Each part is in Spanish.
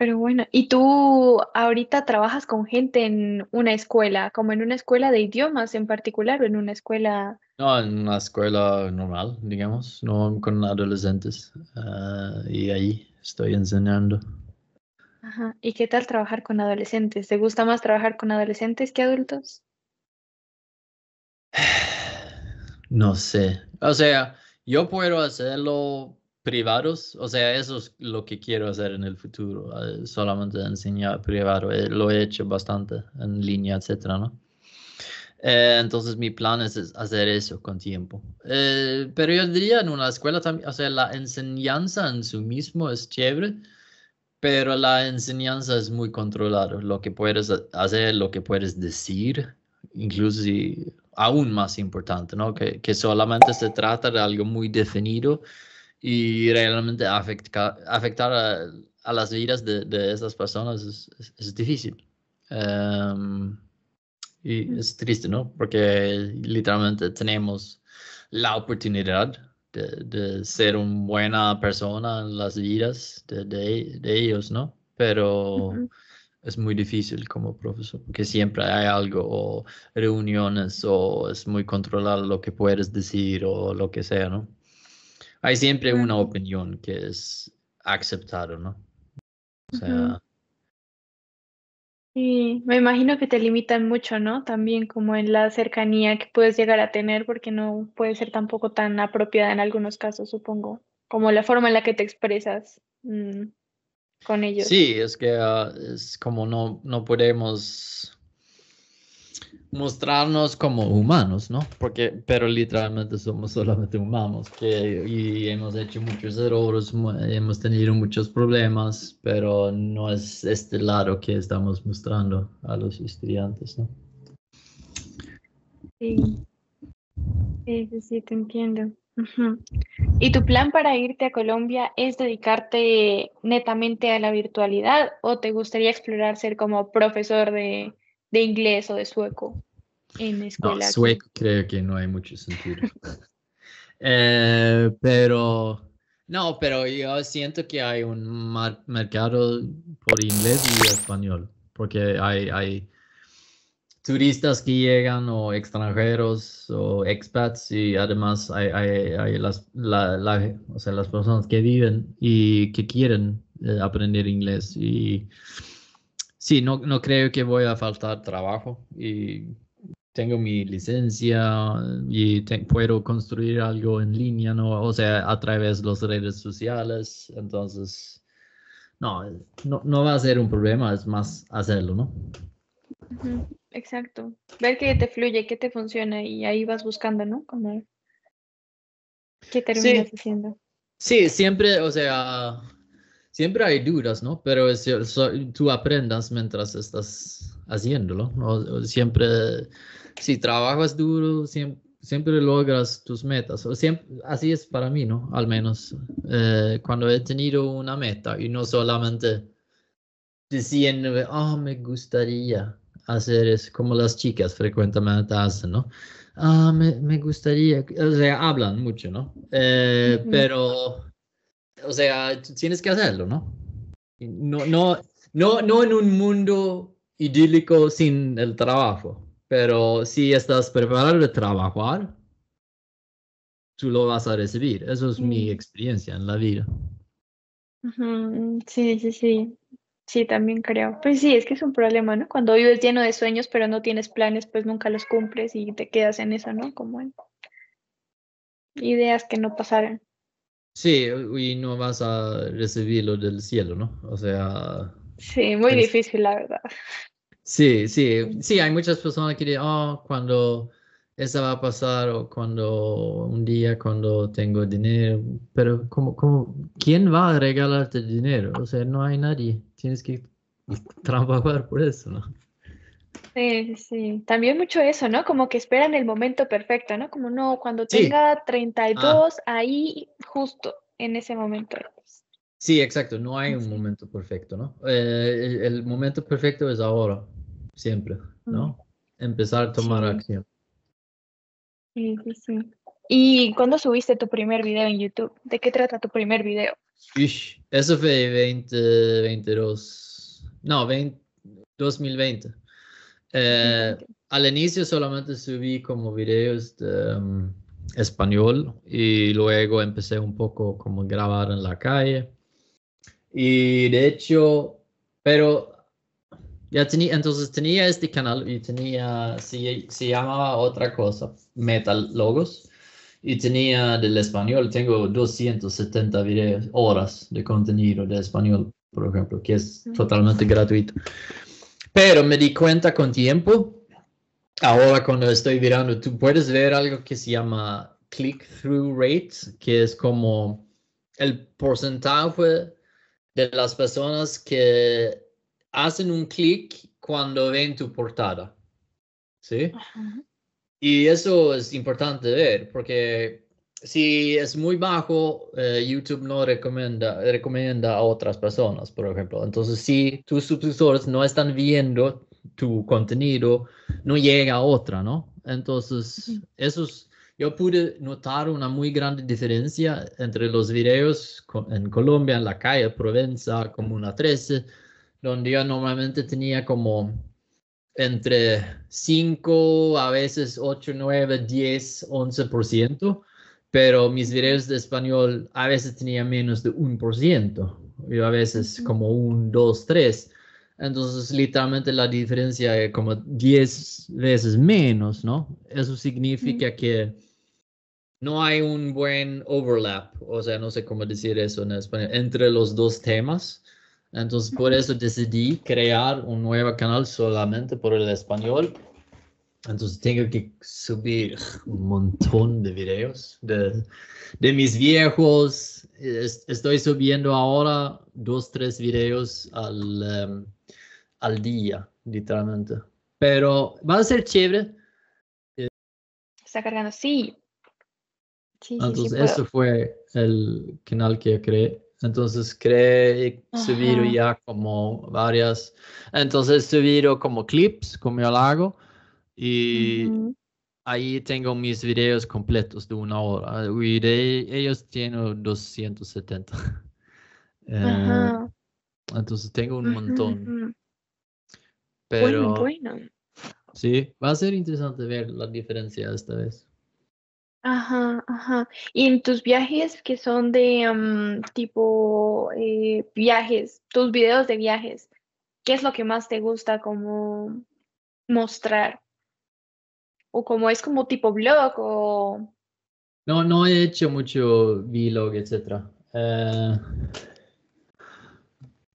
Pero bueno, ¿y tú ahorita trabajas con gente en una escuela, como en una escuela de idiomas en particular o en una escuela? No, en una escuela normal, digamos, no con adolescentes. Ah, y ahí estoy enseñando. Ajá. ¿Y qué tal trabajar con adolescentes? ¿Te gusta más trabajar con adolescentes que adultos? No sé. O sea, yo puedo hacerlo privados, o sea, eso es lo que quiero hacer en el futuro, eh, solamente enseñar privado, eh, lo he hecho bastante en línea, etcétera, eh, entonces mi plan es, hacer eso con tiempo. pero yo diría en una escuela también, o sea, la enseñanza en sí mismo es chévere, pero la enseñanza es muy controlada, lo que puedes hacer, lo que puedes decir, incluso si aún más importante, ¿no? Que, que solamente se trata de algo muy definido y realmente afectar a, las vidas de, de esas personas es, difícil. Em, y es triste, ¿no? Porque literalmente tenemos la oportunidad de, ser una buena persona en las vidas de, ellos, ¿no? Pero es muy difícil como profesor, porque siempre hay algo, o reuniones, o es muy controlar lo que puedes decir, o lo que sea, ¿no? hay siempre una opinión que es aceptada, ¿no? O sea. Sí, me imagino que te limitan mucho, ¿no? También como en la cercanía que puedes llegar a tener, porque no puede ser tampoco tan apropiada en algunos casos, supongo, como la forma en la que te expresas mm, con ellos. Sí, es que ah, es como no, no podemos mostrarnos como humanos, ¿no? Porque, pero literalmente somos solamente humanos que, y hemos hecho muchos errores, hemos tenido muchos problemas, pero no es este lado que estamos mostrando a los estudiantes, ¿no? Sí, sí, sí, te entiendo. ¿Y tu plan para irte a Colombia es dedicarte netamente a la virtualidad o te gustaría explorar ser como profesor de inglés o de sueco? en escuela. No, sueco creo que no hay mucho sentido. Eh, pero, no, pero yo siento que hay un mercado por inglés y español, porque hay, hay turistas que llegan o extranjeros o expats y además hay, hay, las, la, o sea, las personas que viven y que quieren eh, aprender inglés y sí, no, no creo que voy a faltar trabajo y tengo mi licencia y puedo construir algo en línea, ¿no? O sea, a través de las redes sociales. Entonces, no, no, va a ser un problema, es más hacerlo, ¿no? Exacto. Ver qué te fluye, qué te funciona y ahí vas buscando, ¿no? Como, ¿Qué terminas haciendo? Sí, siempre, o sea, siempre hay dudas, ¿no? Pero es, tú aprendas mientras estás haciéndolo. siempre, si trabajas duro, siempre, logras tus metas. así es para mí, ¿no? Al menos eh, cuando he tenido una meta y no solamente diciendo, ah, me gustaría hacer eso, como las chicas frecuentemente hacen, ¿no? Ah, me, gustaría, o sea, hablan mucho, ¿no? Eh, pero o sea, tienes que hacerlo, ¿no? No, no, no, no en un mundo idílico sin el trabajo, pero si estás preparado para trabajar, tú lo vas a recibir. Eso es mi mm. experiencia en la vida. Sí, sí, sí. Sí, también creo. Pues sí, es que es un problema, ¿no? Cuando vives lleno de sueños, pero no tienes planes, pues nunca los cumples y te quedas en eso, ¿no? Como en ideas que no pasaron. Sí, y no vas a recibirlo del cielo, ¿no? O sea... Sí, muy difícil, la verdad. Sí, sí, sí, hay muchas personas que dicen, oh, cuando eso va a pasar o cuando un día, cuando tengo dinero, pero ¿cómo, cómo, ¿quién va a regalarte dinero? O sea, no hay nadie, tienes que trabajar por eso, ¿no? Sí, sí. También mucho eso, ¿no? Como que esperan el momento perfecto, ¿no? Como no, cuando tenga 32, ahí justo en ese momento. Sí, exacto. No hay un momento perfecto, ¿no? Eh, el, momento perfecto es ahora, siempre, ¿no? Empezar a tomar acción. Sí, sí, ¿Y cuándo subiste tu primer video en YouTube? ¿De qué trata tu primer video? eso fue 2022. No, 2020. Eh, al inicio solamente subí como videos de um, español y luego empecé un poco como grabar en la calle. Y de hecho, pero ya tenía, entonces tenía este canal y tenía, se, se llamaba otra cosa, Metal Logos. Y tenía del español, tengo 270 videos, horas de contenido de español, por ejemplo, que es totalmente gratuito. Pero me di cuenta con tiempo, ahora cuando estoy mirando, tú puedes ver algo que se llama click-through rate, que es como el porcentaje de las personas que hacen un clic cuando ven tu portada. ¿Sí? Y eso es importante ver, porque si es muy bajo, eh, YouTube no recomienda, recomienda a otras personas, por ejemplo. Entonces, si tus suscriptores no están viendo tu contenido, no llega a otra, ¿no? Entonces, eso yo pude notar una muy grande diferencia entre los videos en Colombia, en la calle Provenza, Comuna 13, donde yo normalmente tenía como entre 5, a veces 8, 9, 10, 11%, pero mis videos de español a veces tenía menos de un por ciento, yo a veces como un, dos, tres. Entonces, literalmente la diferencia es como diez veces menos, ¿no? Eso significa que no hay un buen overlap, o sea, no sé cómo decir eso en español, entre los dos temas. Entonces, por eso decidí crear un nuevo canal solamente por el español entonces tengo que subir un montón de videos de, mis viejos. estoy subiendo ahora dos, tres videos em, al, día, literalmente. Pero va a ser chévere. Está cargando, sí. Entonces, eso fue el canal que creé. Entonces creé, subir ya como varias. Entonces, subido como clips, como yo hago y ahí tengo mis videos completos de una hora ellos tienen 270. Eh, entonces tengo un montón. Pero bueno, sí, va a ser interesante ver la diferencia esta vez. Ajá, ajá. Y en tus viajes que son de tipo eh, viajes, tus videos de viajes, ¿qué es lo que más te gusta como mostrar? o como es como tipo blog o... No, no he hecho mucho vlog, etc. Eh,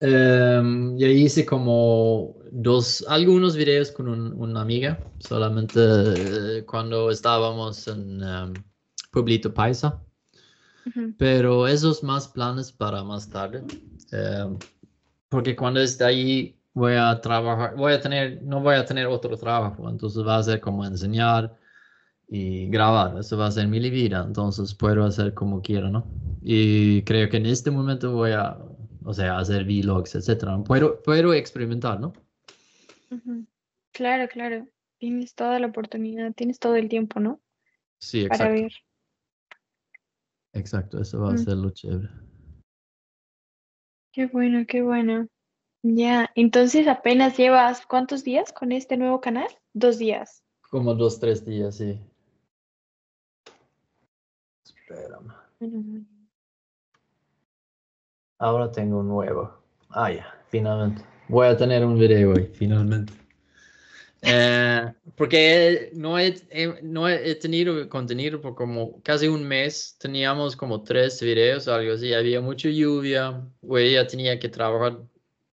em, y hice como dos, algunos videos con un, una amiga, solamente eh, cuando estábamos en em, Pueblito Paisa. Pero esos más planes para más tarde. Em, porque cuando está ahí voy a trabajar, voy a tener, no voy a tener otro trabajo, entonces va a ser como enseñar y grabar, eso va a ser mi vida, entonces puedo hacer como quiera, ¿no? Y creo que en este momento voy a, o sea, hacer vlogs, etcétera, puedo, puedo experimentar, ¿no? Claro, claro, tienes toda la oportunidad, tienes todo el tiempo, ¿no? Sí, exacto. Para ver. Exacto, eso va a mm. ser lo chévere. Qué bueno, qué bueno. Ya, entonces apenas llevas cuántos días con este nuevo canal? Dos días. Como dos, tres días, sí. Espérame. Ahora tengo un nuevo. Ah, ya, finalmente. Voy a tener un video hoy, finalmente. Eh, porque no he, no he tenido contenido por como casi un mes. Teníamos como tres videos, algo así. Había mucha lluvia. Hoy ya tenía que trabajar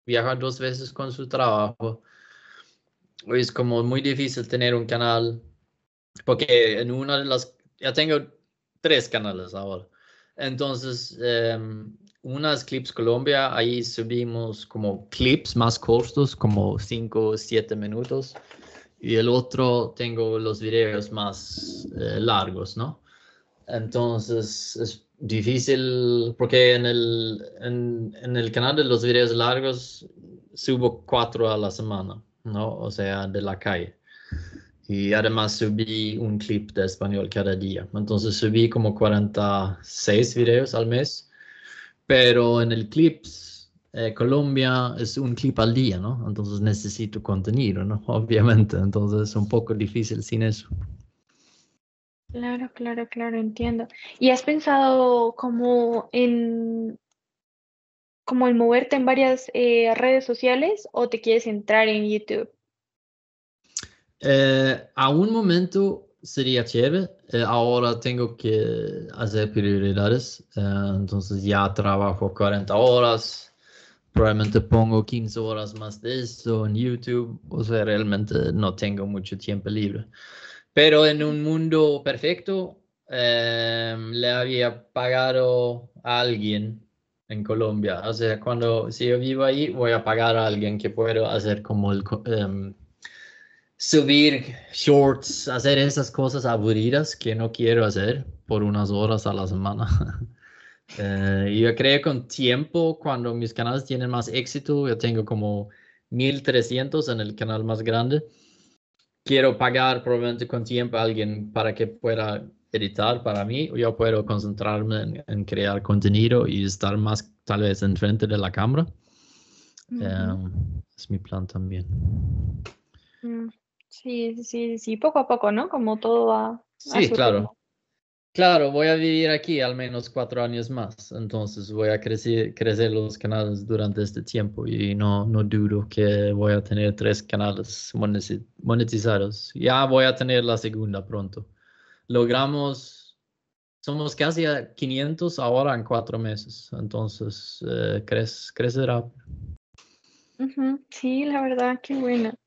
viajar dos veces con su trabajo. Es como muy difícil tener un canal, porque en una de las, ya tengo tres canales ahora. Entonces, em, una unas clips Colombia, ahí subimos como clips más cortos, como 5 o 7 minutos. Y el otro tengo los videos más eh, largos, ¿no? Entonces, es difícil porque en el, en, en el canal de los videos largos subo cuatro a la semana, ¿no? O sea, de la calle. Y además subí un clip de español cada día. Entonces subí como 46 videos al mes. Pero en el clip, eh, Colombia es un clip al día, ¿no? Entonces necesito contenido, ¿no? Obviamente. Entonces es un poco difícil sin eso. Claro, claro, claro, entiendo. ¿Y has pensado como en, como moverte en varias eh, redes sociales o te quieres entrar en YouTube? Eh, a un momento sería chévere. Eh, ahora tengo que hacer prioridades. entonces ya trabajo 40 horas. Probablemente pongo 15 horas más de eso en YouTube. O sea, realmente no tengo mucho tiempo libre. Pero en un mundo perfecto em, le había pagado a alguien en Colombia. O sea, cuando si yo vivo ahí, voy a pagar a alguien que pueda hacer como em, subir shorts, hacer esas cosas aburridas que no quiero hacer por unas horas a la semana. Eh, yo creo que con tiempo, cuando mis canales tienen más éxito, yo tengo como 1300 en el canal más grande quiero pagar probablemente con tiempo a alguien para que pueda editar para mí, yo puedo concentrarme en, crear contenido y estar más tal vez enfrente de la cámara. Em, es mi plan también. Mm, sí, sí, sí, poco a poco, ¿no? Como todo va. Sí, claro. Claro, voy a vivir aquí al menos cuatro años más, entonces voy a crecer, crecer los canales durante este tiempo y no, no dudo que voy a tener tres canales monetizados. Ya voy a tener la segunda pronto. Logramos, somos casi a 500 ahora en cuatro meses, entonces eh, crecerá. Sí, la verdad, qué buena.